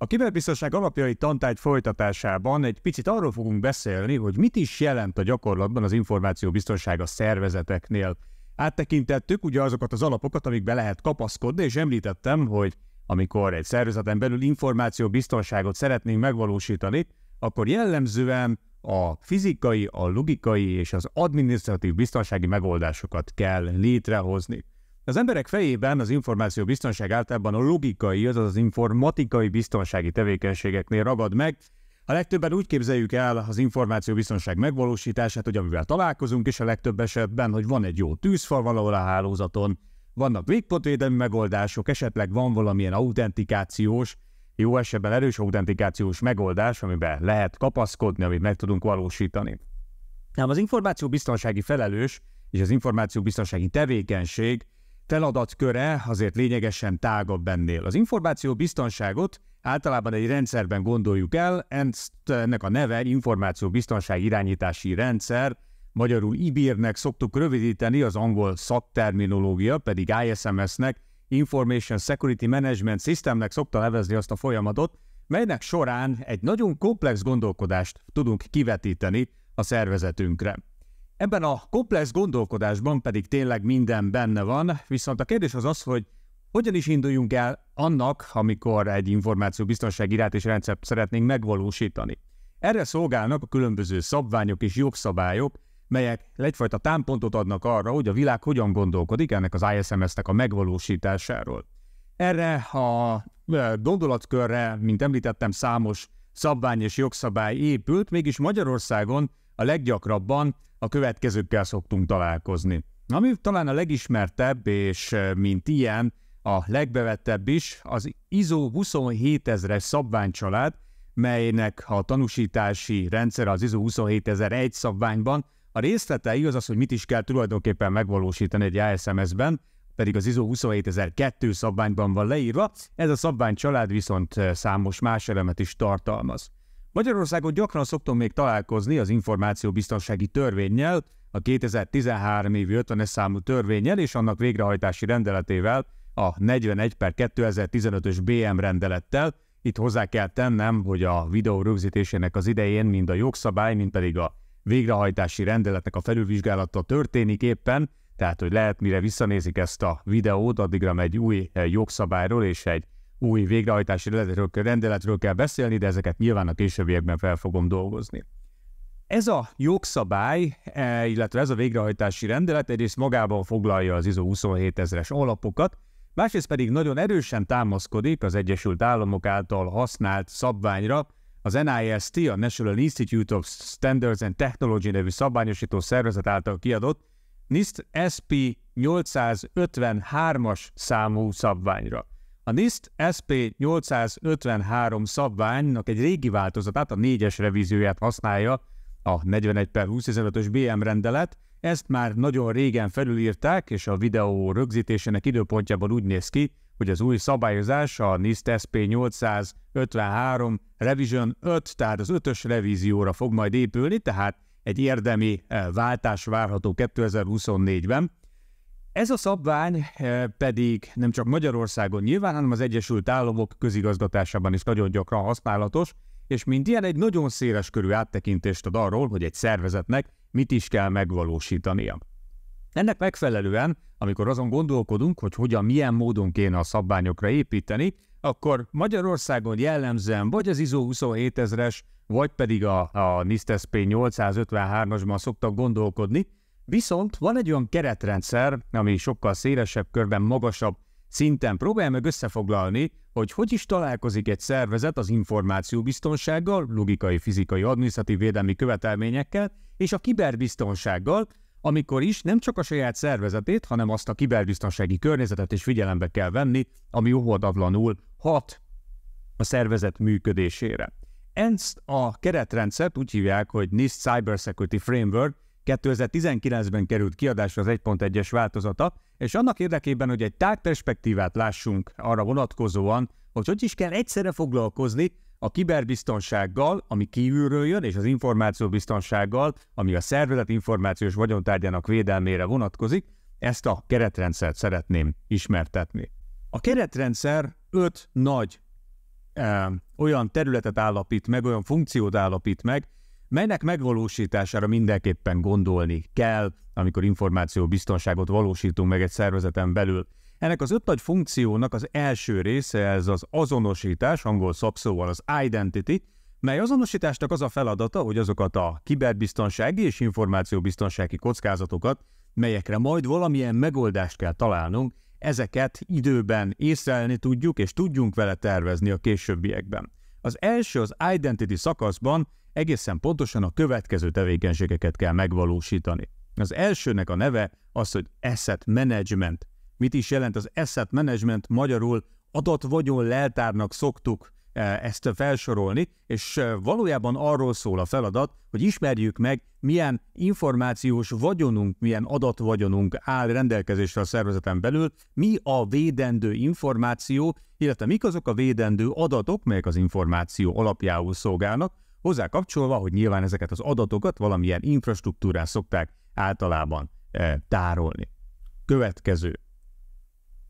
A kiberbiztonság alapjai tantárgy folytatásában egy picit arról fogunk beszélni, hogy mit is jelent a gyakorlatban az információbiztonság a szervezeteknél. Áttekintettük ugye azokat az alapokat, amikbe lehet kapaszkodni, és említettem, hogy amikor egy szervezeten belül információbiztonságot szeretnénk megvalósítani, akkor jellemzően a fizikai, a logikai és az adminisztratív biztonsági megoldásokat kell létrehozni. Az emberek fejében az információ biztonság általában a logikai, azaz az informatikai biztonsági tevékenységeknél ragad meg. A legtöbben úgy képzeljük el az információ biztonság megvalósítását, hogy amivel találkozunk, és a legtöbb esetben, hogy van egy jó tűzfal valahol a hálózaton, vannak végpontvédelmi megoldások, esetleg van valamilyen autentikációs, jó esetben erős autentikációs megoldás, amiben lehet kapaszkodni, amit meg tudunk valósítani. Ám az információ biztonsági felelős és az információ biztonsági tevékenység feladatköre azért lényegesen tágabb bennél. Az információ biztonságot általában egy rendszerben gondoljuk el, ennek a neve Információ biztonság irányítási rendszer, magyarul IBIR-nek szoktuk rövidíteni, az angol szakterminológia pedig ISMS-nek, Information Security Management Systemnek szokta nevezni azt a folyamatot, melynek során egy nagyon komplex gondolkodást tudunk kivetíteni a szervezetünkre. Ebben a komplex gondolkodásban pedig tényleg minden benne van, viszont a kérdés az az, hogy hogyan is induljunk el annak, amikor egy információbiztonsági és rendszert szeretnénk megvalósítani. Erre szolgálnak a különböző szabványok és jogszabályok, melyek egyfajta támpontot adnak arra, hogy a világ hogyan gondolkodik ennek az ISMS-nek a megvalósításáról. Erre a e, gondolatkörre, mint említettem, számos szabvány és jogszabály épült, mégis Magyarországon a leggyakrabban a következőkkel szoktunk találkozni. Ami talán a legismertebb, és mint ilyen, a legbevettebb is, az ISO 27000-es szabványcsalád, melynek a tanúsítási rendszer az ISO 27001 szabványban. A részletei az az, hogy mit is kell tulajdonképpen megvalósítani egy ASMS-ben, pedig az ISO 27002 szabványban van leírva, ez a szabványcsalád viszont számos más elemet is tartalmaz. Magyarországon gyakran szoktunk még találkozni az információbiztonsági törvényel, a 2013 évi 50-es számú törvényel és annak végrehajtási rendeletével, a 41 per 2015-ös BM rendelettel. Itt hozzá kell tennem, hogy a videó rögzítésének az idején mind a jogszabály, mind pedig a végrehajtási rendeletnek a felülvizsgálata történik éppen, tehát hogy lehet mire visszanézik ezt a videót, addigra megy új eh, jogszabályról és egy új végrehajtási rendeletről kell beszélni, de ezeket nyilván a későbbiekben fel fogom dolgozni. Ez a jogszabály, e, illetve ez a végrehajtási rendelet egyrészt magában foglalja az ISO 27000-es alapokat, másrészt pedig nagyon erősen támaszkodik az Egyesült Államok által használt szabványra, az NIST, a National Institute of Standards and Technology nevű szabványosító szervezet által kiadott NIST SP 853-as számú szabványra. A NIST SP853 szabványnak egy régi változatát, a 4-es revízióját használja a 41 per 2015-ös BM rendelet, ezt már nagyon régen felülírták, és a videó rögzítésének időpontjában úgy néz ki, hogy az új szabályozás a NIST SP853 Revision 5, tehát az 5-ös revízióra fog majd épülni, tehát egy érdemi eh, váltás várható 2024-ben. Ez a szabvány eh, pedig nem csak Magyarországon nyilván, hanem az Egyesült Államok közigazgatásában is nagyon gyakran használatos, és mint ilyen egy nagyon széles körű áttekintést ad arról, hogy egy szervezetnek mit is kell megvalósítania. Ennek megfelelően, amikor azon gondolkodunk, hogy hogyan, milyen módon kéne a szabványokra építeni, akkor Magyarországon jellemzően vagy az ISO 27000-es, vagy pedig a, a NISTESP 853-asban szoktak gondolkodni, Viszont van egy olyan keretrendszer, ami sokkal szélesebb körben, magasabb szinten próbál meg összefoglalni, hogy hogy is találkozik egy szervezet az információbiztonsággal, logikai, fizikai, adminisztratív védelmi követelményekkel és a kiberbiztonsággal, amikor is nem csak a saját szervezetét, hanem azt a kiberbiztonsági környezetet is figyelembe kell venni, ami óvodatlanul hat a szervezet működésére. Ezt a keretrendszert úgy hívják, hogy NIST Cybersecurity Framework, 2019-ben került kiadásra az 1.1-es változata, és annak érdekében, hogy egy tág perspektívát lássunk arra vonatkozóan, hogy hogy is kell egyszerre foglalkozni a kiberbiztonsággal, ami kívülről jön, és az információbiztonsággal, ami a szervezet információs vagyontárgyának védelmére vonatkozik, ezt a keretrendszert szeretném ismertetni. A keretrendszer öt nagy eh, olyan területet állapít meg, olyan funkciót állapít meg, melynek megvalósítására mindenképpen gondolni kell, amikor információbiztonságot valósítunk meg egy szervezeten belül. Ennek az öt nagy funkciónak az első része ez az azonosítás, angol szapszóval az identity, mely azonosításnak az a feladata, hogy azokat a kiberbiztonsági és információbiztonsági kockázatokat, melyekre majd valamilyen megoldást kell találnunk, ezeket időben észrelni tudjuk, és tudjunk vele tervezni a későbbiekben. Az első az identity szakaszban egészen pontosan a következő tevékenységeket kell megvalósítani. Az elsőnek a neve az, hogy asset management. Mit is jelent az asset management magyarul? adatvagyon vagyon leltárnak szoktuk e, ezt felsorolni, és e, valójában arról szól a feladat, hogy ismerjük meg, milyen információs vagyonunk, milyen adatvagyonunk áll rendelkezésre a szervezeten belül, mi a védendő információ, illetve mik azok a védendő adatok, melyek az információ alapjául szolgálnak, Hozzá kapcsolva, hogy nyilván ezeket az adatokat valamilyen infrastruktúrán szokták általában e, tárolni. Következő.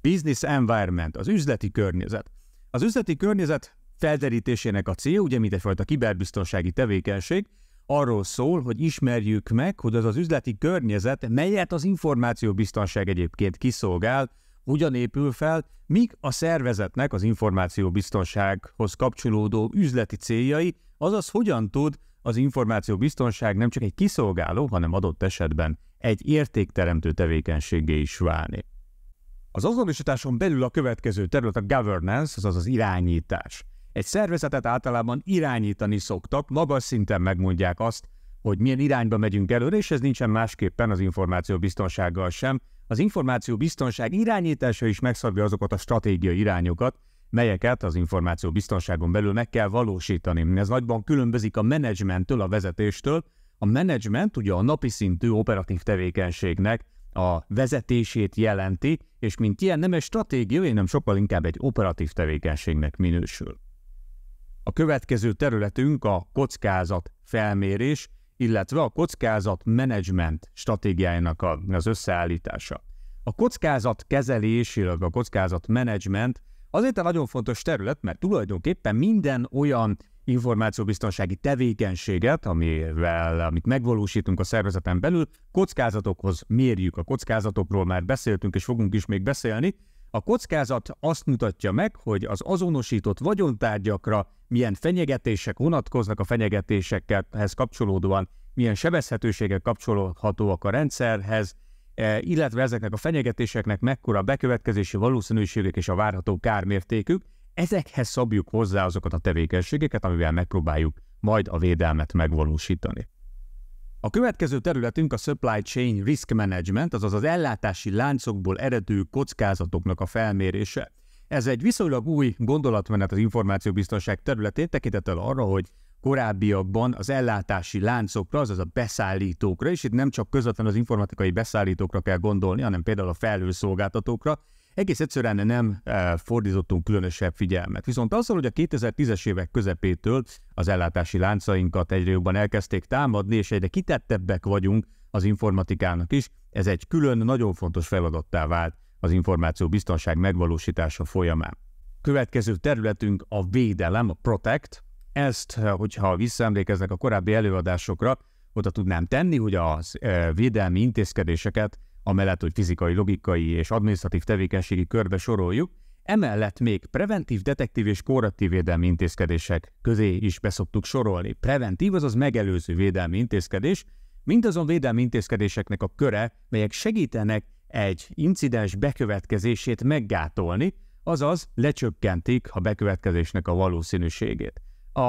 Business environment, az üzleti környezet. Az üzleti környezet felderítésének a cél, ugye mint egyfajta kiberbiztonsági tevékenység, arról szól, hogy ismerjük meg, hogy az az üzleti környezet, melyet az információbiztonság egyébként kiszolgál, hogyan épül fel, míg a szervezetnek az információbiztonsághoz kapcsolódó üzleti céljai, azaz hogyan tud az információbiztonság nem csak egy kiszolgáló, hanem adott esetben egy értékteremtő tevékenységé is válni. Az azonosításon belül a következő terület a governance, azaz az irányítás. Egy szervezetet általában irányítani szoktak, magas szinten megmondják azt, hogy milyen irányba megyünk előre, és ez nincsen másképpen az információbiztonsággal sem, az információ biztonság irányítása is megszabja azokat a stratégiai irányokat, melyeket az információ biztonságon belül meg kell valósítani. Ez nagyban különbözik a menedzsmenttől, a vezetéstől. A menedzsment ugye a napi szintű operatív tevékenységnek a vezetését jelenti, és mint ilyen nem egy stratégia, hanem sokkal inkább egy operatív tevékenységnek minősül. A következő területünk a kockázat felmérés, illetve a kockázat menedzsment stratégiájának az összeállítása. A kockázat kezelés, illetve a kockázat menedzsment azért a nagyon fontos terület, mert tulajdonképpen minden olyan információbiztonsági tevékenységet, amivel, amit megvalósítunk a szervezeten belül, kockázatokhoz mérjük. A kockázatokról már beszéltünk, és fogunk is még beszélni, a kockázat azt mutatja meg, hogy az azonosított vagyontárgyakra milyen fenyegetések vonatkoznak a fenyegetésekhez kapcsolódóan, milyen sebezhetőségek kapcsolódhatóak a rendszerhez, e, illetve ezeknek a fenyegetéseknek mekkora a bekövetkezési valószínűségek és a várható kármértékük, ezekhez szabjuk hozzá azokat a tevékenységeket, amivel megpróbáljuk majd a védelmet megvalósítani. A következő területünk a Supply Chain Risk Management, azaz az ellátási láncokból eredő kockázatoknak a felmérése. Ez egy viszonylag új gondolatmenet az információbiztonság területén, tekintettel arra, hogy korábbiakban az ellátási láncokra, azaz a beszállítókra, és itt nem csak közvetlenül az informatikai beszállítókra kell gondolni, hanem például a felhőszolgáltatókra, egész egyszerűen nem e, fordítottunk különösebb figyelmet. Viszont azzal, hogy a 2010-es évek közepétől az ellátási láncainkat egyre jobban elkezdték támadni, és egyre kitettebbek vagyunk az informatikának is, ez egy külön, nagyon fontos feladattá vált az információ biztonság megvalósítása folyamán. Következő területünk a védelem, a protect. Ezt, e, hogyha visszaemlékeznek a korábbi előadásokra, oda tudnám tenni, hogy a e, védelmi intézkedéseket amellett, hogy fizikai, logikai és adminisztratív tevékenységi körbe soroljuk, emellett még preventív, detektív és korrektív védelmi intézkedések közé is beszoktuk sorolni. Preventív, azaz megelőző védelmi intézkedés, mindazon védelmi intézkedéseknek a köre, melyek segítenek egy incidens bekövetkezését meggátolni, azaz lecsökkentik a bekövetkezésnek a valószínűségét. A,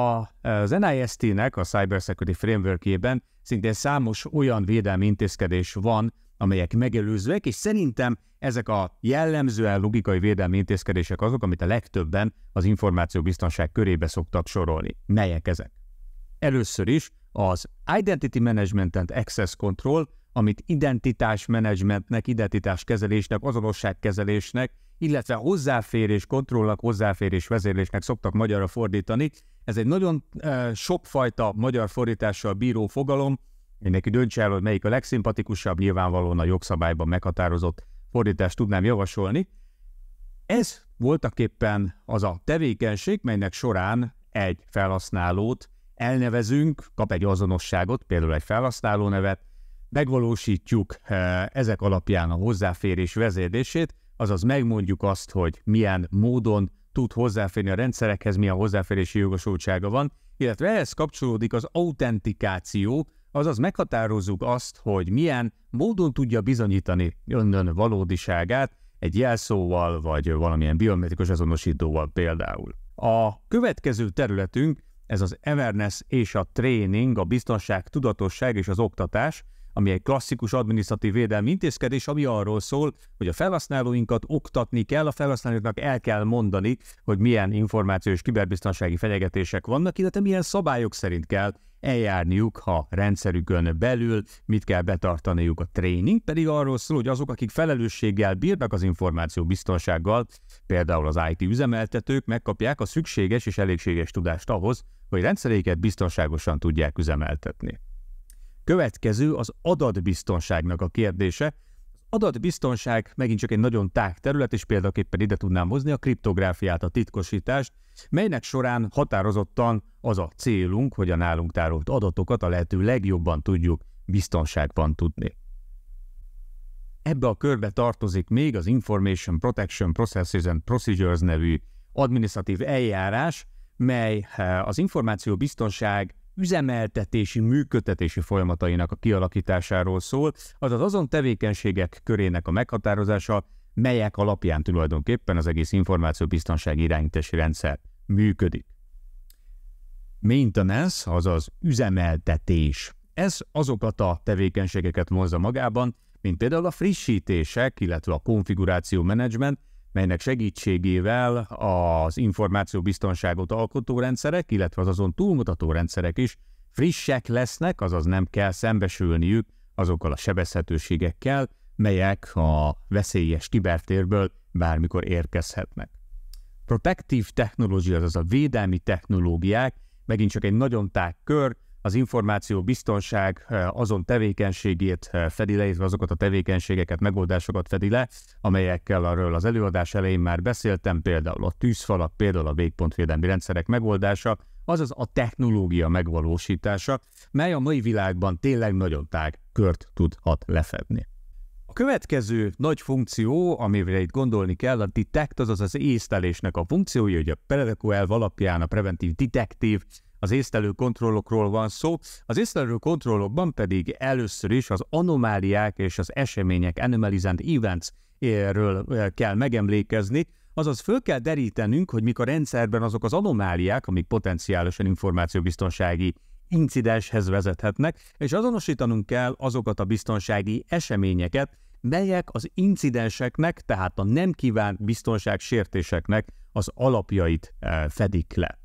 az NIST-nek a Cybersecurity Frameworkjében szintén számos olyan védelmi intézkedés van, amelyek megelőzőek, és szerintem ezek a jellemzően logikai védelmi intézkedések azok, amit a legtöbben az információbiztonság körébe szoktak sorolni. Melyek ezek? Először is az Identity Management and Access Control, amit identitás menedzsmentnek, identitás kezelésnek, azonosságkezelésnek, illetve hozzáférés kontrollnak, hozzáférés vezérlésnek szoktak magyarra fordítani. Ez egy nagyon e, sokfajta magyar fordítással bíró fogalom, Mindenki döntse el, hogy melyik a legszimpatikusabb, nyilvánvalóan a jogszabályban meghatározott fordítást tudnám javasolni. Ez voltaképpen az a tevékenység, melynek során egy felhasználót elnevezünk, kap egy azonosságot, például egy felhasználó nevet, megvalósítjuk eh, ezek alapján a hozzáférés vezérlését, azaz megmondjuk azt, hogy milyen módon tud hozzáférni a rendszerekhez, milyen hozzáférési jogosultsága van, illetve ehhez kapcsolódik az autentikáció, azaz meghatározzuk azt, hogy milyen módon tudja bizonyítani önön valódiságát, egy jelszóval vagy valamilyen biometrikus azonosítóval például. A következő területünk ez az awareness és a training, a biztonság, tudatosság és az oktatás, ami egy klasszikus adminisztratív védelmi intézkedés, ami arról szól, hogy a felhasználóinkat oktatni kell, a felhasználóknak el kell mondani, hogy milyen információs kiberbiztonsági fenyegetések vannak, illetve milyen szabályok szerint kell eljárniuk, ha rendszerükön belül, mit kell betartaniuk a tréning, pedig arról szól, hogy azok, akik felelősséggel bírnak az információ biztonsággal, például az IT üzemeltetők megkapják a szükséges és elégséges tudást ahhoz, hogy rendszereiket biztonságosan tudják üzemeltetni. Következő az adatbiztonságnak a kérdése, Adatbiztonság megint csak egy nagyon tág terület, és példaképpen ide tudnám hozni a kriptográfiát, a titkosítást, melynek során határozottan az a célunk, hogy a nálunk tárolt adatokat a lehető legjobban tudjuk biztonságban tudni. Ebbe a körbe tartozik még az Information Protection Processes and Procedures nevű administratív eljárás, mely eh, az információbiztonság üzemeltetési, működtetési folyamatainak a kialakításáról szól, azaz azon tevékenységek körének a meghatározása, melyek alapján tulajdonképpen az egész információbiztonsági irányítási rendszer működik. Maintenance, azaz üzemeltetés. Ez azokat a tevékenységeket vonza magában, mint például a frissítések, illetve a konfiguráció menedzsment, melynek segítségével az információbiztonságot alkotó rendszerek, illetve az azon túlmutató rendszerek is frissek lesznek, azaz nem kell szembesülniük azokkal a sebezhetőségekkel, melyek a veszélyes kibertérből bármikor érkezhetnek. Protective technology, azaz a védelmi technológiák, megint csak egy nagyon tág kör, az információ biztonság azon tevékenységét fedi le, illetve azokat a tevékenységeket, megoldásokat fedi le, amelyekkel arról az előadás elején már beszéltem, például a tűzfalak, például a végpontvédelmi rendszerek megoldása, azaz a technológia megvalósítása, mely a mai világban tényleg nagyon tág kört tudhat lefedni. A következő nagy funkció, amire itt gondolni kell, a detect, azaz az észlelésnek a funkciója, hogy a elv alapján a preventív detektív az észlelő kontrollokról van szó. Az észlelő kontrollokban pedig először is az anomáliák és az események, anomalies and events ről eh, kell megemlékezni, azaz föl kell derítenünk, hogy mik a rendszerben azok az anomáliák, amik potenciálisan információbiztonsági incidenshez vezethetnek, és azonosítanunk kell azokat a biztonsági eseményeket, melyek az incidenseknek, tehát a nem kívánt biztonságsértéseknek az alapjait eh, fedik le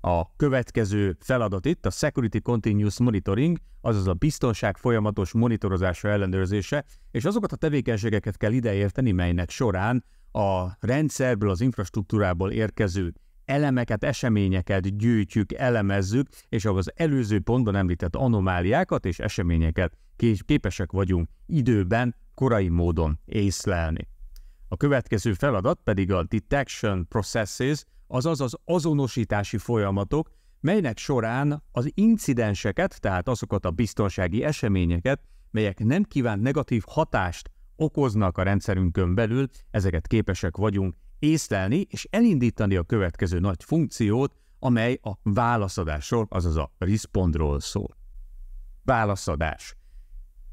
a következő feladat itt, a Security Continuous Monitoring, azaz a biztonság folyamatos monitorozása ellenőrzése, és azokat a tevékenységeket kell ideérteni, melynek során a rendszerből, az infrastruktúrából érkező elemeket, eseményeket gyűjtjük, elemezzük, és az előző pontban említett anomáliákat és eseményeket képesek vagyunk időben, korai módon észlelni. A következő feladat pedig a Detection Processes, azaz az azonosítási folyamatok, melynek során az incidenseket, tehát azokat a biztonsági eseményeket, melyek nem kívánt negatív hatást okoznak a rendszerünkön belül, ezeket képesek vagyunk észlelni és elindítani a következő nagy funkciót, amely a válaszadásról, azaz a respondról szól. Válaszadás.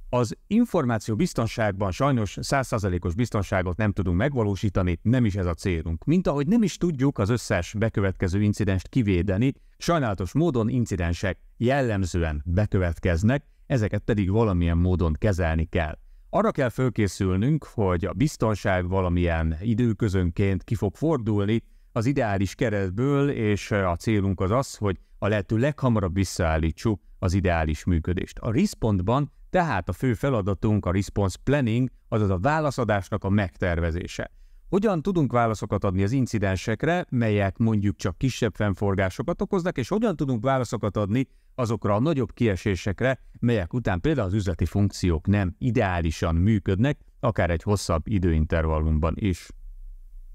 Az információ biztonságban sajnos 100%-os biztonságot nem tudunk megvalósítani, nem is ez a célunk. Mint ahogy nem is tudjuk az összes bekövetkező incidenst kivédeni, sajnálatos módon incidensek jellemzően bekövetkeznek, ezeket pedig valamilyen módon kezelni kell. Arra kell fölkészülnünk, hogy a biztonság valamilyen időközönként ki fog fordulni az ideális keretből, és a célunk az az, hogy a lehető leghamarabb visszaállítsuk az ideális működést. A Respontban tehát a fő feladatunk a response planning, azaz a válaszadásnak a megtervezése. Hogyan tudunk válaszokat adni az incidensekre, melyek mondjuk csak kisebb fennforgásokat okoznak, és hogyan tudunk válaszokat adni azokra a nagyobb kiesésekre, melyek után például az üzleti funkciók nem ideálisan működnek, akár egy hosszabb időintervallumban is.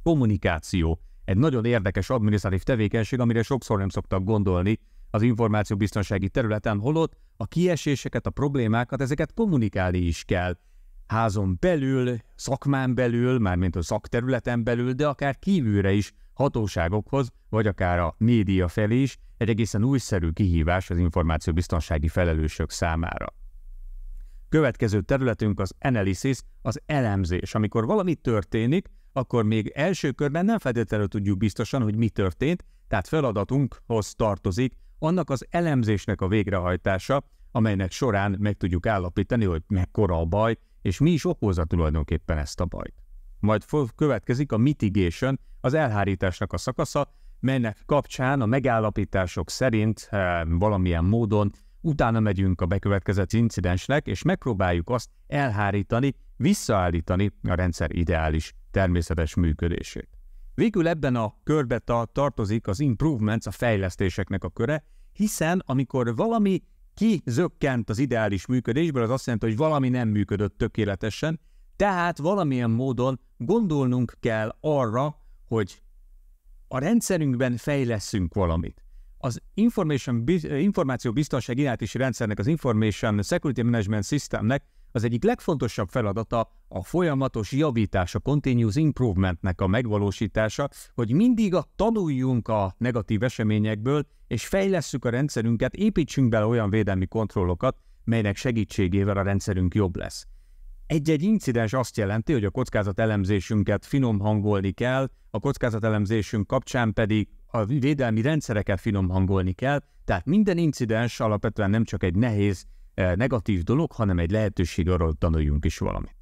Kommunikáció. Egy nagyon érdekes adminisztratív tevékenység, amire sokszor nem szoktak gondolni, az információbiztonsági területen, holott a kieséseket, a problémákat, ezeket kommunikálni is kell. Házon belül, szakmán belül, mármint a szakterületen belül, de akár kívülre is hatóságokhoz, vagy akár a média felé is egy egészen újszerű kihívás az információbiztonsági felelősök számára. Következő területünk az analysis, az elemzés. Amikor valami történik, akkor még első körben nem feltétlenül tudjuk biztosan, hogy mi történt, tehát feladatunkhoz tartozik annak az elemzésnek a végrehajtása, amelynek során meg tudjuk állapítani, hogy mekkora a baj, és mi is okozza tulajdonképpen ezt a bajt. Majd következik a mitigation, az elhárításnak a szakasza, melynek kapcsán a megállapítások szerint e, valamilyen módon utána megyünk a bekövetkezett incidensnek, és megpróbáljuk azt elhárítani, visszaállítani a rendszer ideális, természetes működését. Végül ebben a körbe tartozik az improvements, a fejlesztéseknek a köre, hiszen amikor valami kizökkent az ideális működésből, az azt jelenti, hogy valami nem működött tökéletesen, tehát valamilyen módon gondolnunk kell arra, hogy a rendszerünkben fejleszünk valamit. Az information, információbiztonság irányítási rendszernek, az Information Security Management Systemnek az egyik legfontosabb feladata a folyamatos javítás, a continuous improvementnek a megvalósítása, hogy mindig a tanuljunk a negatív eseményekből, és fejlesszük a rendszerünket, építsünk bele olyan védelmi kontrollokat, melynek segítségével a rendszerünk jobb lesz. Egy-egy incidens azt jelenti, hogy a kockázatelemzésünket finom hangolni kell, a kockázatelemzésünk kapcsán pedig a védelmi rendszereket finom hangolni kell, tehát minden incidens alapvetően nem csak egy nehéz Eh, negatív dolog, hanem egy lehetőség arra, hogy tanuljunk is valamit.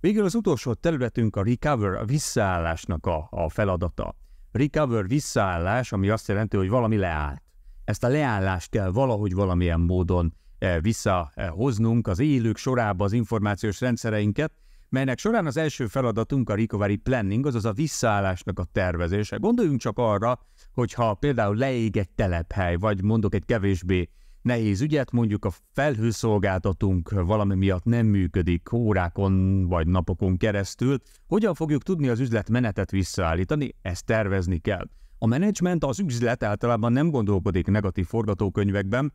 Végül az utolsó területünk a recover, a visszaállásnak a, a feladata. Recover, visszaállás, ami azt jelenti, hogy valami leállt. Ezt a leállást kell valahogy valamilyen módon eh, visszahoznunk az élők sorába az információs rendszereinket, melynek során az első feladatunk a recovery planning, azaz a visszaállásnak a tervezése. Gondoljunk csak arra, hogyha például leég egy telephely, vagy mondok egy kevésbé nehéz ügyet, mondjuk a felhőszolgáltatunk valami miatt nem működik órákon vagy napokon keresztül, hogyan fogjuk tudni az üzlet menetet visszaállítani, ezt tervezni kell. A menedzsment az üzlet általában nem gondolkodik negatív forgatókönyvekben,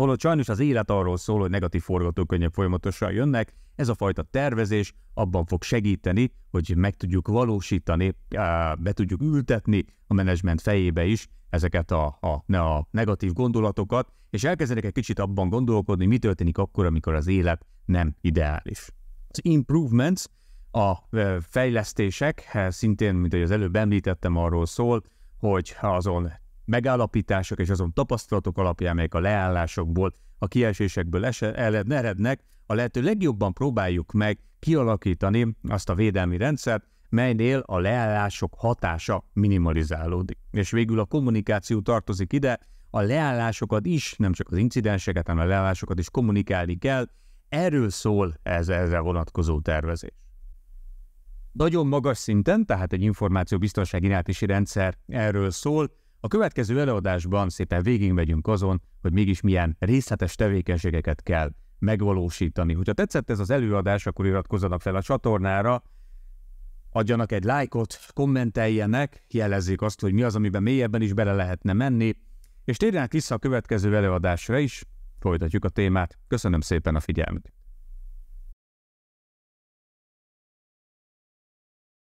Holott sajnos az élet arról szól, hogy negatív forgatókönyvek folyamatosan jönnek, ez a fajta tervezés abban fog segíteni, hogy meg tudjuk valósítani, be tudjuk ültetni a menedzsment fejébe is ezeket a, a, a negatív gondolatokat, és elkezdenek egy kicsit abban gondolkodni, mi történik akkor, amikor az élet nem ideális. Az improvements, a fejlesztések, eh, szintén, mint ahogy az előbb említettem, arról szól, hogy azon megállapítások és azon tapasztalatok alapján, melyek a leállásokból, a kiesésekből erednek, a lehető legjobban próbáljuk meg kialakítani azt a védelmi rendszert, melynél a leállások hatása minimalizálódik. És végül a kommunikáció tartozik ide, a leállásokat is, nem csak az incidenseket, hanem a leállásokat is kommunikálni kell. Erről szól ez ezzel vonatkozó tervezés. Nagyon magas szinten, tehát egy információbiztonsági irányítási rendszer erről szól, a következő előadásban szépen végigmegyünk azon, hogy mégis milyen részletes tevékenységeket kell megvalósítani. Ha tetszett ez az előadás, akkor iratkozzanak fel a csatornára, adjanak egy lájkot, kommenteljenek, jelezzék azt, hogy mi az, amiben mélyebben is bele lehetne menni, és térjenek vissza a következő előadásra is, folytatjuk a témát. Köszönöm szépen a figyelmet!